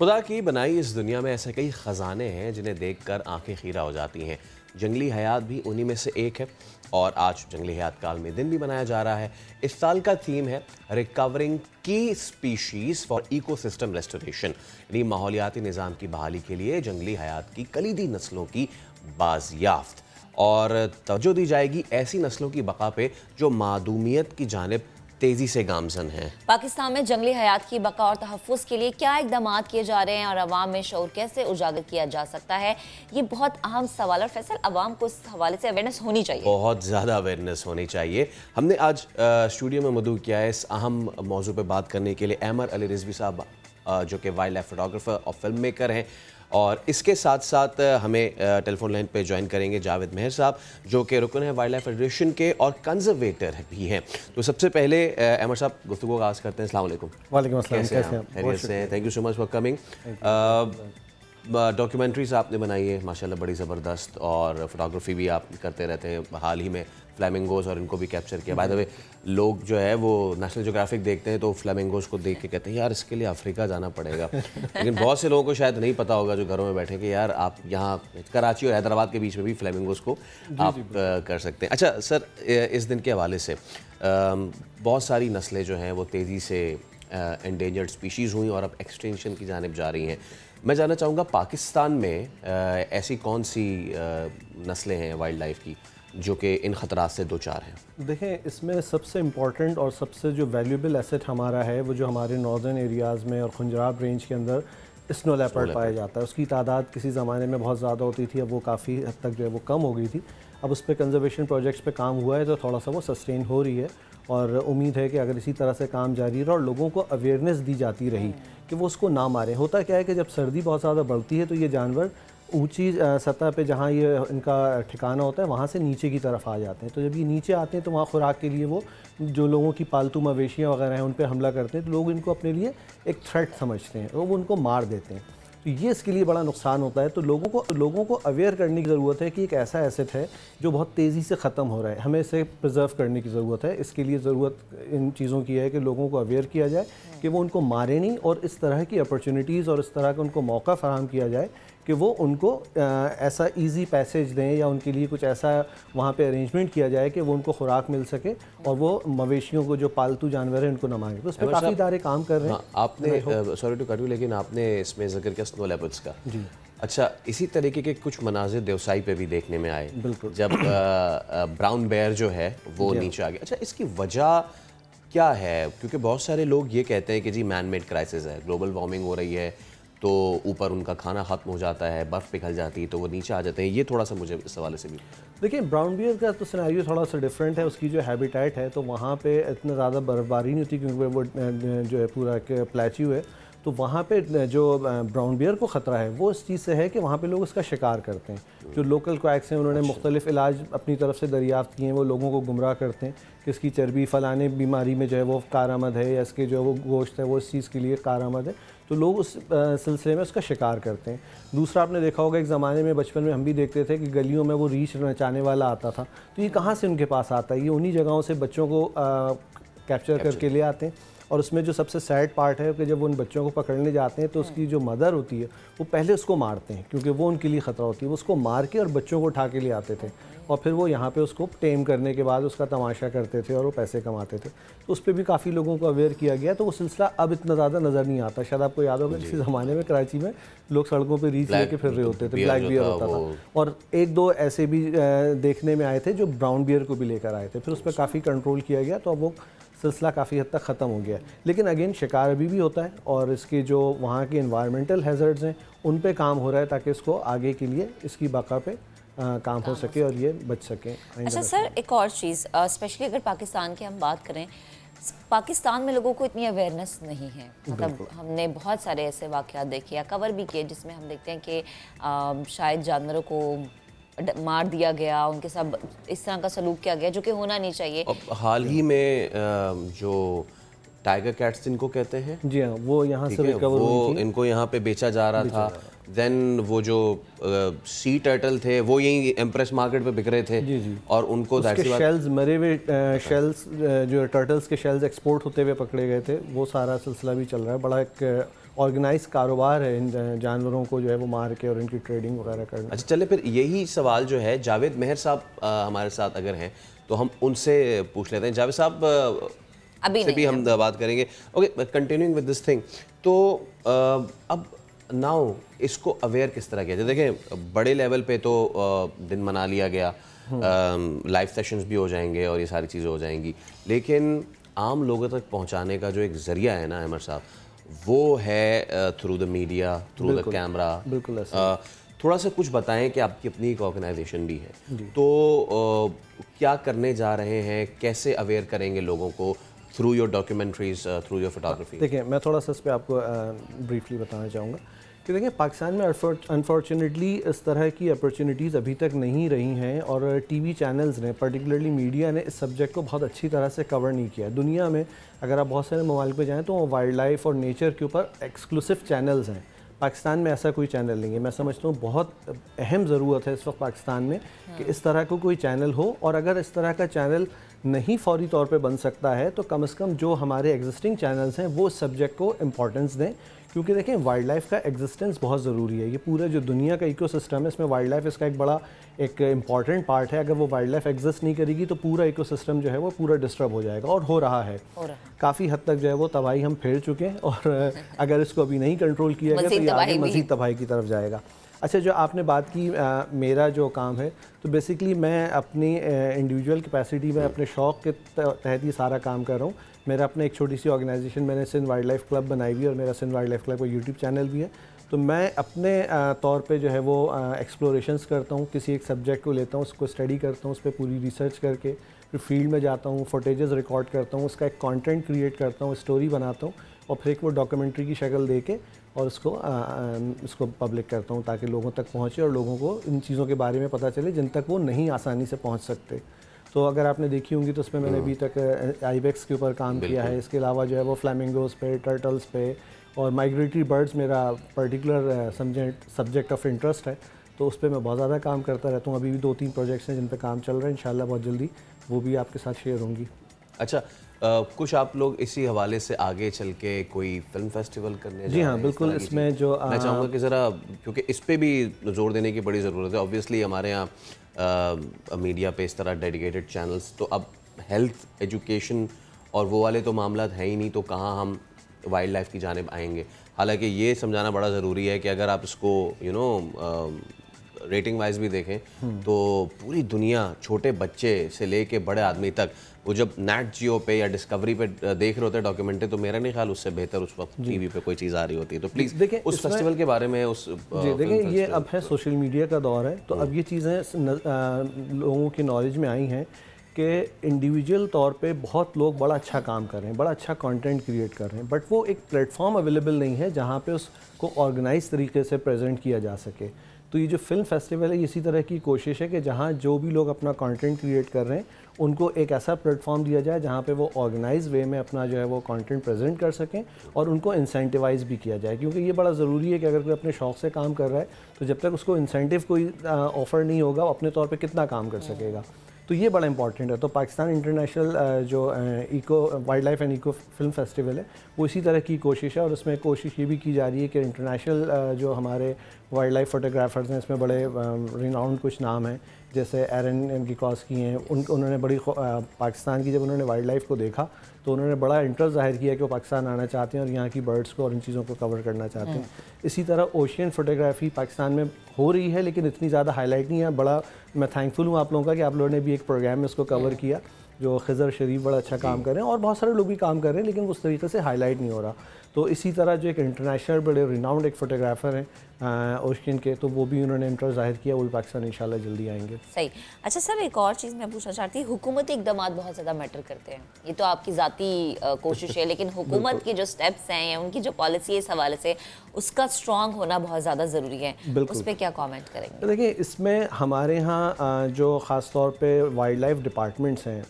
खुदा की बनाई इस दुनिया में ऐसे कई ख़जाने हैं जिन्हें देखकर आंखें खीरा हो जाती हैं जंगली हयात भी उन्हीं में से एक है और आज जंगली हयात काल में दिन भी मनाया जा रहा है इस साल का थीम है रिकवरिंग की स्पीशीज़ फॉर इकोसिस्टम रेस्टोरेशन यानी माहौलियाती निज़ाम की बहाली के लिए जंगली हयात की कलीदी नस्लों की बाजियाफ्त और तोजो दी जाएगी ऐसी नस्लों की बका पे जो मादूमियत की जानब तेजी से गामजन है पाकिस्तान में जंगली हयात की बका और तहफ़ के लिए क्या इकदाम किए जा रहे हैं और आवाम में शोर कैसे उजागर किया जा सकता है ये बहुत अहम सवाल और फैसल आवाम को इस हवाले से अवेयरनेस होनी चाहिए बहुत ज़्यादा अवेयरनेस होनी चाहिए हमने आज स्टूडियो में मदू किया है इस अहम मौजू पर बात करने के लिए अहमर अली रिजवी साहब जो कि वाइल्ड लाइफ फोटोग्राफर और फिल्म मेकर हैं और इसके साथ साथ हमें टेलीफोन लाइन पे ज्वाइन करेंगे जावेद मेहर साहब जो कि रुकन है वाइल्ड लाइफ फेडरेशन के और कंजर्वेटर भी हैं तो सबसे पहले अहमद साहब गुफ्तु का आगाज़ करते हैं अलैक्म thank you so much for coming documentaries आपने बनाई है माशाल्लाह बड़ी ज़बरदस्त और फोटोग्राफी भी आप करते रहते हैं हाल ही में फ्लैमिंगोज और इनको भी कैप्चर किया बाय द वे लोग जो है वो नेशनल जोग्राफिक देखते हैं तो फ्लैमिंगोज को देख के कहते हैं यार इसके लिए अफ्रीका जाना पड़ेगा लेकिन बहुत से लोगों को शायद नहीं पता होगा जो घरों में बैठे कि यार आप यहाँ कराची और हैदराबाद के बीच में भी फ्लैमिंगोज को आप कर सकते हैं अच्छा सर इस दिन के हवाले से बहुत सारी नस्लें जो हैं वो तेज़ी से इंडेंजर्ड स्पीशीज़ हुई और अब एक्सटेंशन की जानब जा रही हैं मैं जानना चाहूँगा पाकिस्तान में ऐसी कौन सी नस्लें हैं वाइल्ड लाइफ की जो कि इन ख़तरात से दो चार हैं देखें इसमें सबसे इम्पॉर्टेंट और सबसे जो वैल्यूबल एसेट हमारा है वो जो हमारे नॉर्दर्न एरियाज़ में और खुंजराब रेंज के अंदर स्नो लेपर्ड पाया जाता है उसकी तादाद किसी ज़माने में बहुत ज़्यादा होती थी अब वो काफ़ी हद तक जो है वो कम हो गई थी अब उस पर कंजर्वेशन प्रोजेक्ट्स पे काम हुआ है तो थोड़ा सा वो सस्टेन हो रही है और उम्मीद है कि अगर इसी तरह से काम जारी रहा और लोगों को अवेयरनेस दी जाती रही कि वो उसको ना मारें होता क्या है कि जब सर्दी बहुत ज़्यादा बढ़ती है तो ये जानवर ऊंची सतह पे जहाँ ये इनका ठिकाना होता है वहाँ से नीचे की तरफ आ जाते हैं तो जब ये नीचे आते हैं तो वहाँ खुराक के लिए वो जो लोगों की पालतू मवेशियाँ वगैरह हैं उन पर हमला करते हैं तो लोग इनको अपने लिए एक थ्रेट समझते हैं और वो उनको मार देते हैं तो ये इसके लिए बड़ा नुकसान होता है तो लोगों को लोगों को अवेयर करने की ज़रूरत है कि एक ऐसा एसेट है जो बहुत तेज़ी से ख़त्म हो रहा है हमें इसे प्रिजर्व करने की ज़रूरत है इसके लिए ज़रूरत इन चीज़ों की है कि लोगों को अवेयर किया जाए कि वो उनको मारे नहीं और इस तरह की अपॉर्चुनिटीज़ और इस तरह का उनको मौका फराम किया जाए कि वो उनको ऐसा इजी पैसेज दें या उनके लिए कुछ ऐसा वहाँ पे अरेंजमेंट किया जाए कि वो उनको खुराक मिल सके और वो मवेशियों को जो पालतू जानवर हैं उनको न मांगे तो उस पर काफ़ी इदारे काम कर रहे हैं हाँ, आपने सॉरी टू कट लेकिन आपने इसमें जिक्र किया स्नो लेपर्ड्स का जी अच्छा इसी तरीके के कुछ मनाजिर देवसाई पे भी देखने में आए बिल्कुल जब आ, आ, ब्राउन बेयर जो है वो नीचे आ गया अच्छा इसकी वजह क्या है क्योंकि बहुत सारे लोग ये कहते हैं कि जी मैन मेड क्राइसिस है ग्लोबल वार्मिंग हो रही है तो ऊपर उनका खाना खत्म हो जाता है बर्फ़ पिघल जाती है तो वो नीचे आ जाते हैं ये थोड़ा सा मुझे इस हवाले से भी देखिए ब्राउन बियर का तो सिनेरियो थोड़ा सा डिफरेंट है उसकी जो हैबिटेट है तो वहाँ पे इतना ज़्यादा बर्फबारी नहीं होती क्योंकि वो जो है पूरा प्लेच्यू है तो वहाँ पे जो ब्राउन बियर को ख़तरा है वो इस चीज़ से है कि वहाँ पे लोग इसका शिकार करते हैं जो लोकल क्वैक्स हैं उन्होंने अच्छा। मुख्तलिफ इलाज अपनी तरफ से दरियाफ़त किए हैं वो लोगों को गुमराह करते हैं कि इसकी चर्बी फ़लाने बीमारी में जो है वो कारामद है या इसके जो है वो गोश्त है वो इस चीज़ के लिए कारामद है तो लोग उस सिलसिले में उसका शिकार करते हैं दूसरा आपने देखा होगा एक ज़माने में बचपन में हम भी देखते थे कि गलियों में वो रीछ नचाने वाला आता था तो ये कहाँ से उनके पास आता है ये उन्हीं जगहों से बच्चों को कैप्चर करके ले आते हैं और उसमें जो सबसे सैड पार्ट है कि जब वो उन बच्चों को पकड़ने जाते हैं तो उसकी जो मदर होती है वो पहले उसको मारते हैं क्योंकि वो उनके लिए ख़तरा होती है वो उसको मार के और बच्चों को उठा के ले आते थे और फिर वो यहाँ पर उसको टेम करने के बाद उसका तमाशा करते थे और वो पैसे कमाते थे तो उस पर भी काफ़ी लोगों को अवेयर किया गया तो वो सिलसिला अब इतना ज़्यादा नज़र नहीं आता शायद आपको याद होगा किसी ज़माने में कराची में लोग सड़कों पर रीच लेके फिर रहे होते थे ब्लैक बियर होता था और एक दो ऐसे भी देखने में आए थे जो ब्राउन बियर को भी लेकर आए थे फिर उस पर काफ़ी कंट्रोल किया गया तो अब वो सिलसिला काफ़ी हद तक ख़त्म हो गया है लेकिन अगेन शिकार अभी भी होता है और इसके जो वहाँ के इन्वायरमेंटल हैज़र्ड्स हैं उन पर काम हो रहा है ताकि इसको आगे के लिए इसकी बका पे आ, काम हो सके और ये बच सके अच्छा सर एक और चीज़ स्पेशली अगर पाकिस्तान की हम बात करें पाकिस्तान में लोगों को इतनी अवेयरनेस नहीं है मतलब हमने बहुत सारे ऐसे वाक़ देखे या कवर भी किए जिसमें हम देखते हैं कि आ, शायद जानवरों को मार दिया गया उनके साथ इस तरह का सलूक किया गया जो कि होना नहीं चाहिए हाल ही में जो टाइगर कैट्स इनको कहते हैं जी हाँ वो यहाँ से वो इनको यहाँ पे बेचा जा रहा था देन वो जो सी uh, टर्टल थे वो यही एम्प्रेस मार्केट पे बिक रहे थे जी जी और उनको शेल्स मरे हुए शेल्स जो टर्टल्स के शेल्स एक्सपोर्ट होते हुए पकड़े गए थे वो सारा सिलसिला भी चल रहा है बड़ा एक ऑर्गेनाइज कारोबार है इन जानवरों को जो है वो मार के और इनकी ट्रेडिंग वगैरह करना अच्छा चले फिर यही सवाल जो है जावेद मेहर साहब हमारे साथ अगर हैं तो हम उनसे पूछ लेते हैं जावेद साहब अभी से भी हम बात करेंगे okay continuing with this thing तो आ, अब नाउ इसको अवेयर किस तरह किया जाए देखें बड़े लेवल पे तो आ, दिन मना लिया गया लाइव हम्म। सेशंस भी हो जाएंगे और ये सारी चीज़ें हो जाएंगी लेकिन आम लोगों तक पहुंचाने का जो एक ज़रिया है ना अमर साहब वो है through the media through the camera बिल्कुल थोड़ा सा कुछ बताएं कि आपकी अपनी एक ऑर्गेनाइजेशन भी है तो आ, क्या करने जा रहे हैं कैसे अवेयर करेंगे लोगों को through your documentaries through your photography देखिए मैं थोड़ा सा इस पर आपको ब्रीफली बताना चाहूँगा कि देखें पाकिस्तान में अनफॉर्चुनेटली इस तरह की अपॉर्चुनिटीज़ अभी तक नहीं रही हैं और टीवी चैनल्स ने पर्टिकुलरली मीडिया ने इस सब्जेक्ट को बहुत अच्छी तरह से कवर नहीं किया दुनिया में अगर आप बहुत सारे ममालिक पर जाएँ तो वाइल्ड लाइफ और नेचर के ऊपर एक्सक्लूसिव चैनल्स हैं पाकिस्तान में ऐसा कोई चैनल नहीं है मैं समझता हूँ बहुत अहम ज़रूरत है इस वक्त पाकिस्तान में कि इस तरह का को कोई चैनल हो और अगर इस तरह का चैनल नहीं फौरी तौर पे बन सकता है तो कम से कम जो हमारे एग्जिस्टिंग चैनल्स हैं वो सब्जेक्ट को इम्पोर्टेंस दें क्योंकि देखें वाइल्ड लाइफ का एग्जिस्टेंस बहुत ज़रूरी है ये पूरा जो दुनिया का इको है इसमें वाइल्ड लाइफ इसका एक बड़ा एक इम्पॉर्टेंट पार्ट है अगर वो वाइल्ड लाइफ एग्जिस्ट नहीं करेगी तो पूरा इको जो है वो पूरा डिस्टर्ब हो जाएगा और हो रहा है काफ़ी हद तक जो है वो तबाही हम फेर चुके हैं और अगर इसको अभी नहीं कंट्रोल किया गया तो ये आगे मजीद तबाही की तरफ जाएगा अच्छा जो आपने बात की आ, मेरा जो काम है तो बेसिकली मैं अपनी इंडिविजुअल कैपेसिटी में अपने शौक़ के तहत ही सारा काम कर रहा हूँ मेरा अपना एक छोटी सी ऑर्गेनाइजेशन मैंने सिंध वाइल्ड लाइफ क्लब बनाई हुई है और मेरा सिंध वाइल्ड लाइफ क्लब का यूट्यूब चैनल भी है तो मैं अपने तौर पे जो है वो एक्सप्लोरेशंस करता हूँ किसी एक सब्जेक्ट को लेता हूँ उसको स्टडी करता हूँ उस पर पूरी रिसर्च करके फिर फील्ड में जाता हूँ फोटेजेस रिकॉर्ड करता हूँ उसका एक कंटेंट क्रिएट करता हूँ स्टोरी बनाता हूँ और फिर एक वो डॉक्यूमेंट्री की शक्ल दे के और उसको उसको पब्लिक करता हूँ ताकि लोगों तक पहुँचे और लोगों को इन चीज़ों के बारे में पता चले जिन तक वो नहीं आसानी से पहुँच सकते तो अगर आपने देखी होंगी तो उसमें मैंने हाँ। अभी तक आईबेक्स के ऊपर काम किया है इसके अलावा जो है वो फ्लैमिंगोज पे टर्टल्स पे और माइग्रेटरी बर्ड्स मेरा पर्टिकुलर सब्जेक्ट ऑफ इंटरेस्ट है तो उस पर मैं बहुत ज़्यादा काम करता रहता हूँ अभी भी दो तीन प्रोजेक्ट्स हैं जिन पर काम चल रहे हैं इन बहुत जल्दी वो भी आपके साथ शेयर होंगी अच्छा आ, कुछ आप लोग इसी हवाले से आगे चल के कोई फिल्म फेस्टिवल करने जी हाँ बिल्कुल इसमें जो मैं चाहूँगा कि ज़रा क्योंकि इस पर भी जोर देने की बड़ी ज़रूरत है ऑब्वियसली हमारे यहाँ मीडिया पे इस तरह डेडिकेटेड चैनल्स तो अब हेल्थ एजुकेशन और वो वाले तो मामला हैं ही नहीं तो कहाँ हम वाइल्ड लाइफ की जानब आएंगे हालांकि ये समझाना बड़ा ज़रूरी है कि अगर आप इसको you you know know, rating wise भी देखें हम्म। तो पूरी दुनिया छोटे बच्चे से ले कर बड़े आदमी तक वो जब नेट जियो पे या डिस्कवरी पे देख रहे होते हैं डॉक्यूमेंट्री तो मेरा नहीं ख्याल उससे बेहतर उस वक्त टीवी पे कोई चीज़ आ रही होती है तो प्लीज़ देखिए उस फेस्टिवल के बारे में उस देखिए ये अब है सोशल मीडिया का दौर है तो अब ये चीज़ें लोगों की नॉलेज में आई हैं कि इंडिविजुअल तौर पे बहुत लोग बड़ा अच्छा काम कर रहे हैं बड़ा अच्छा कंटेंट क्रिएट कर रहे हैं बट वो एक प्लेटफॉर्म अवेलेबल नहीं है जहाँ पे उसको ऑर्गेनाइज तरीके से प्रेजेंट किया जा सके तो ये जो फिल्म फेस्टिवल है इसी तरह की कोशिश है कि जहाँ जो भी लोग अपना कंटेंट क्रिएट कर रहे हैं उनको एक ऐसा प्लेटफॉर्म दिया जाए जहाँ पे वो ऑर्गेनाइज वे में अपना जो है वो कंटेंट प्रेजेंट कर सकें और उनको इंसेंटिवाइज भी किया जाए क्योंकि ये बड़ा ज़रूरी है कि अगर कोई अपने शौक़ से काम कर रहा है तो जब तक उसको इंसेंटिव कोई ऑफ़र नहीं होगा वो अपने तौर पर कितना काम कर सकेगा तो ये बड़ा इंपॉर्टेंट है तो पाकिस्तान इंटरनेशनल जो eco wild life and eco film festival है वो इसी तरह की कोशिश है और उसमें कोशिश ये भी की जा रही है कि इंटरनेशनल जो हमारे वाइल्ड लाइफ फोटोग्राफर्स हैं इसमें बड़े रिनाउंड कुछ नाम हैं जैसे एरन एम की कॉस की हैं उन उन्होंने बड़ी पाकिस्तान की जब उन्होंने वाइल्ड लाइफ को देखा तो उन्होंने बड़ा इंटरेस्ट जाहिर किया कि वो पाकिस्तान आना चाहते हैं और यहाँ की बर्ड्स को और इन चीज़ों को कवर करना चाहते हैं हम्म। इसी तरह ओशियन फोटोग्राफी पाकिस्तान में हो रही है लेकिन इतनी ज़्यादा हाईलाइट नहीं है बड़ा मैं थैंकफुल हूँ आप लोगों का कि आप लोगों ने भी एक प्रोग्राम में इसको कवर हम्म। किया जो खजर शरीफ बड़ा अच्छा काम कर रहे हैं और बहुत सारे लोग भी काम कर रहे हैं लेकिन उस तरीके से हाईलाइट नहीं हो रहा तो इसी तरह जो एक इंटरनेशनल बड़े रिनाउंड एक फोटोग्राफर हैं ओशियन के तो वो भी उन्होंने इंटरेस्ट जाहिर किया वो भी पाकिस्तान इंशाल्लाह जल्दी आएंगे सही अच्छा सर एक और चीज़ मैं पूछना चाहती हूँ हुकूमती इकदाम बहुत ज़्यादा मैटर करते हैं ये तो आपकी ज़ाती कोशिश है लेकिन हुकूमत की जो स्टेप्स हैं या उनकी जो पॉलिसी है इस हवाले से उसका स्ट्रॉन्ग होना बहुत ज़्यादा ज़रूरी है बिल्कुल उस पर क्या कॉमेंट करेंगे देखिए इसमें हमारे यहाँ जो ख़ास तौर पर वाइल्ड लाइफ डिपार्टमेंट्स हैं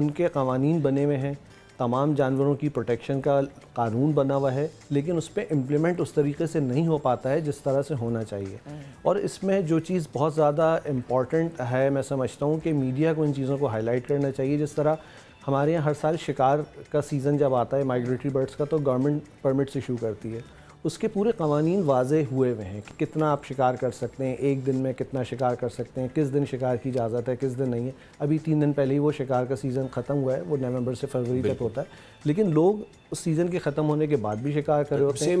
उनके कवानीन बने हुए हैं तमाम जानवरों की प्रोटेक्शन का कानून बना हुआ है लेकिन उस पर इम्प्लीमेंट उस तरीके से नहीं हो पाता है जिस तरह से होना चाहिए हम्म। और इसमें जो चीज़ बहुत ज़्यादा इम्पॉर्टेंट है मैं समझता हूँ कि मीडिया को इन चीज़ों को हाईलाइट करना चाहिए जिस तरह हमारे यहाँ हर साल शिकार का सीज़न जब आता है माइग्रेटरी बर्ड्स का तो गवर्नमेंट परमिट्स इशू करती है उसके पूरे कवानीन वाज हुए हुए हैं कि कितना आप शिकार कर सकते हैं एक दिन में कितना शिकार कर सकते हैं किस दिन शिकार की इजाज़त है किस दिन नहीं है अभी तीन दिन पहले ही वो शिकार का सीज़न ख़त्म हुआ है वो नवंबर से फरवरी तक होता है लेकिन लोग उस सीजन के खत्म होने के बाद भी शिकार कर रहे होते हैं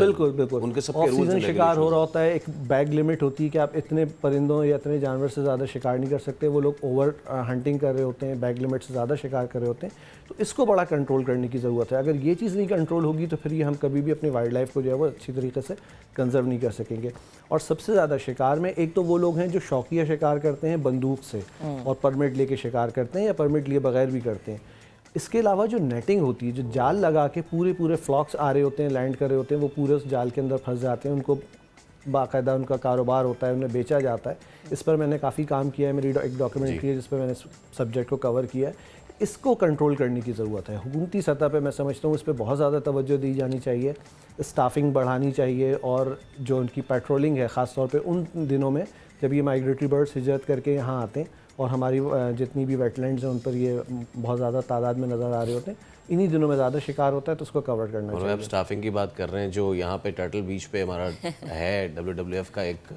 बिल्कुल बिल्कुल उनके सब सीजन शिकार हो रहा होता है एक बैग लिमिट होती है कि आप इतने परिंदों या इतने जानवर से ज़्यादा शिकार नहीं कर सकते वो लोग ओवर हंटिंग uh, कर रहे होते हैं बैग लिमिट से ज़्यादा शिकार कर रहे होते हैं तो इसको बड़ा कंट्रोल करने की ज़रूरत है अगर ये चीज़ नहीं कंट्रोल होगी तो फिर ये हम कभी भी अपनी वाइल्ड लाइफ को जो है वो अच्छी तरीके से कंजर्व नहीं कर सकेंगे और सबसे ज़्यादा शिकार में एक तो वो लोग हैं जो शौकिया शिकार करते हैं बंदूक से हम्म। और परमिट लेके शिकार करते हैं या परमिट लिए बगैर भी करते हैं इसके अलावा जो नेटिंग होती है जो जाल लगा के पूरे पूरे फ्लॉक्स आ रहे होते हैं लैंड कर रहे होते हैं वो पूरे उस जाल के अंदर फंस जाते हैं उनको बाकायदा उनका कारोबार होता है उन्हें बेचा जाता है इस पर मैंने काफ़ी काम किया है मेरी एक डॉक्यूमेंट्री है जिस पर मैंने सब्जेक्ट को कवर किया है इसको कंट्रोल करने की ज़रूरत है हुकूमती सतह पर मैं समझता हूँ इस पर बहुत ज़्यादा तवज्जो दी जानी चाहिए स्टाफिंग बढ़ानी चाहिए और जो उनकी पेट्रोलिंग है ख़ासतौर पर उन दिनों में जब ये माइग्रेटरी बर्ड्स हिजरत करके यहाँ आते हैं और हमारी जितनी भी वेटलैंड हैं उन पर ये बहुत ज़्यादा तादाद में नज़र आ रहे होते हैं इन्हीं दिनों में ज़्यादा शिकार होता है तो उसको कवर करना और चाहिए आप स्टाफिंग की बात कर रहे हैं जो यहाँ पे टर्टल बीच पे हमारा है डब्ल्यू डब्ल्यू एफ का एक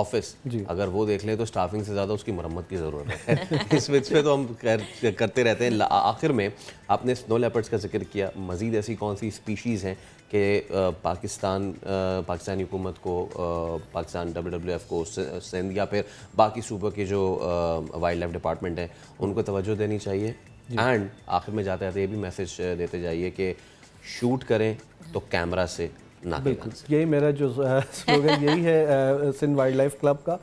ऑफिस अगर वो देख लें तो स्टाफिंग से ज़्यादा उसकी मरम्मत की ज़रूरत है इस बीच पे तो हम कर, करते रहते हैं आखिर में आपने स्नो लेपर्ड्स का जिक्र किया मज़ीद ऐसी कौन सी स्पीशीज़ हैं कि पाकिस्तान पाकिस्तानी हुकूमत को पाकिस्तान डब्ल्यू डब्ल्यू एफ को सिंध या फिर बाकी सूबों के जो वाइल्ड लाइफ डिपार्टमेंट है उनको तवज्जो देनी चाहिए एंड आखिर में जाते जाते ये भी मैसेज देते जाइए कि शूट करें तो कैमरा से ना बिल्कुल यही मेरा जो स्लोगन यही है सिंध वाइल्ड लाइफ क्लब का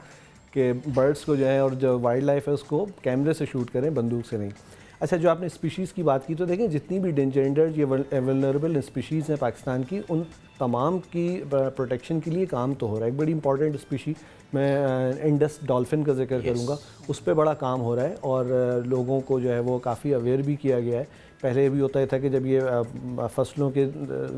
कि बर्ड्स को जो है और जो वाइल्ड लाइफ है उसको कैमरे से शूट करें बंदूक से नहीं अच्छा जो आपने स्पीशीज़ की बात की तो देखें जितनी भी डेंजेंडर ये अवेलेबल स्पीशीज़ हैं पाकिस्तान की उन तमाम की प्रोटेक्शन के लिए काम तो हो रहा है एक बड़ी इंपॉर्टेंट स्पीशी मैं इंडस डॉल्फिन का जिक्र yes. करूँगा उस पर बड़ा काम हो रहा है और लोगों को जो है वो काफ़ी अवेयर भी किया गया है पहले भी होता था कि जब ये फसलों के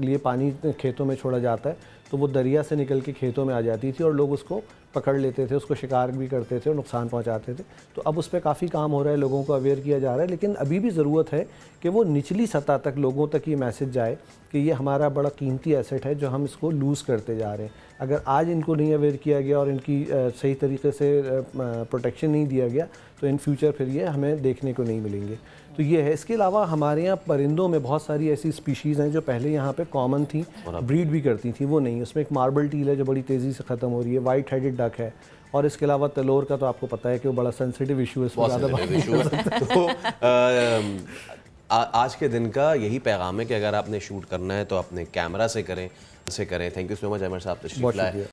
लिए पानी खेतों में छोड़ा जाता है तो वो दरिया से निकल के खेतों में आ जाती थी और लोग उसको पकड़ लेते थे उसको शिकार भी करते थे और नुकसान पहुंचाते थे तो अब उस पर काफ़ी काम हो रहा है लोगों को अवेयर किया जा रहा है लेकिन अभी भी ज़रूरत है कि वो निचली सतह तक लोगों तक ये मैसेज जाए कि ये हमारा बड़ा कीमती एसेट है जो हम इसको लूज़ करते जा रहे हैं अगर आज इनको नहीं अवेयर किया गया और इनकी सही तरीके से प्रोटेक्शन नहीं दिया गया तो इन फ्यूचर फिर ये हमें देखने को नहीं मिलेंगे तो ये है इसके अलावा हमारे यहाँ परिंदों में बहुत सारी ऐसी स्पीशीज़ हैं जो पहले यहाँ पर कॉमन थी ब्रीड भी करती थी वो नहीं है उसमें एक मार्बल टील है जो बड़ी तेज़ी से ख़त्म हो रही है वाइट हेडेड डक है और इसके अलावा तलोर का तो आपको पता है कि वो बड़ा सेंसिटिव इशू है तो, आज के दिन का यही पैगाम है कि अगर आपने शूट करना है तो अपने कैमरा से करें से करें thank you so much Amar साहब तो